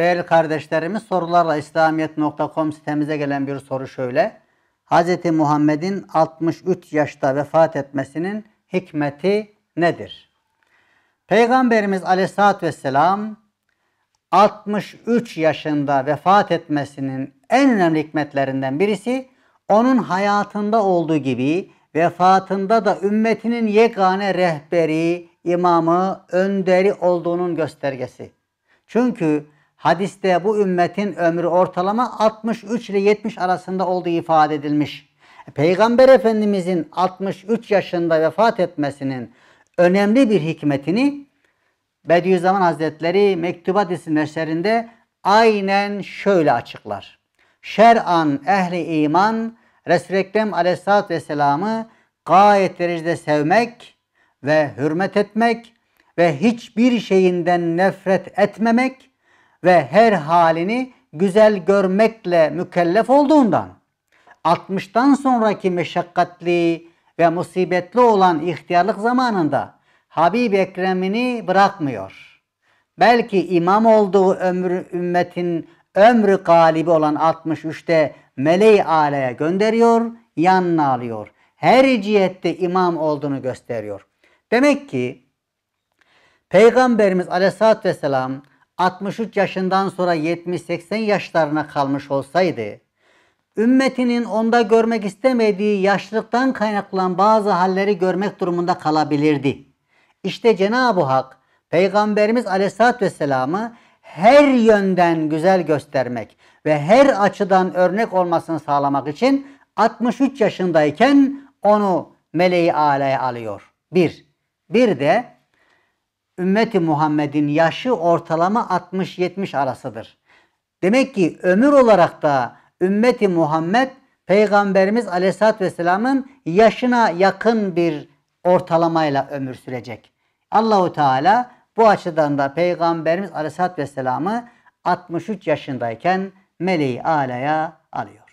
Değerli kardeşlerimiz sorularla İslamiyet.com sitemize gelen bir soru şöyle. Hz. Muhammed'in 63 yaşta vefat etmesinin hikmeti nedir? Peygamberimiz aleyhissalatü vesselam 63 yaşında vefat etmesinin en önemli hikmetlerinden birisi onun hayatında olduğu gibi vefatında da ümmetinin yegane rehberi, imamı, önderi olduğunun göstergesi. Çünkü Hadiste bu ümmetin ömrü ortalama 63 ile 70 arasında olduğu ifade edilmiş. E, Peygamber Efendimizin 63 yaşında vefat etmesinin önemli bir hikmetini Bediüzzaman Hazretleri Mektubat isimli aynen şöyle açıklar. Şer'an ehli iman Resul-i Ekrem Aleyhisselatü Vesselam'ı gayet derecede sevmek ve hürmet etmek ve hiçbir şeyinden nefret etmemek ve her halini güzel görmekle mükellef olduğundan 60'tan sonraki meşakkatli ve musibetli olan ihtiyarlık zamanında Habib Ekrem'ini bırakmıyor. Belki imam olduğu ömür ümmetin ömrü galibi olan 63'te meleği aleye gönderiyor, yanına alıyor. Her cihette imam olduğunu gösteriyor. Demek ki Peygamberimiz Aleyhisselatü vesselam 63 yaşından sonra 70-80 yaşlarına kalmış olsaydı, ümmetinin onda görmek istemediği yaşlıktan kaynaklanan bazı halleri görmek durumunda kalabilirdi. İşte Cenab-ı Hak Peygamberimiz Aleyhisselatü Vesselam'ı her yönden güzel göstermek ve her açıdan örnek olmasını sağlamak için 63 yaşındayken onu meleği alaya alıyor. Bir. Bir de ümmeti Muhammed'in yaşı ortalama 60-70 arasıdır. Demek ki ömür olarak da ümmeti Muhammed Peygamberimiz Aleyhisselatü Vesselam'ın yaşına yakın bir ortalamayla ömür sürecek. Allahu Teala bu açıdan da Peygamberimiz Aleyhisselatü Vesselam'ı 63 yaşındayken meleği alaya alıyor.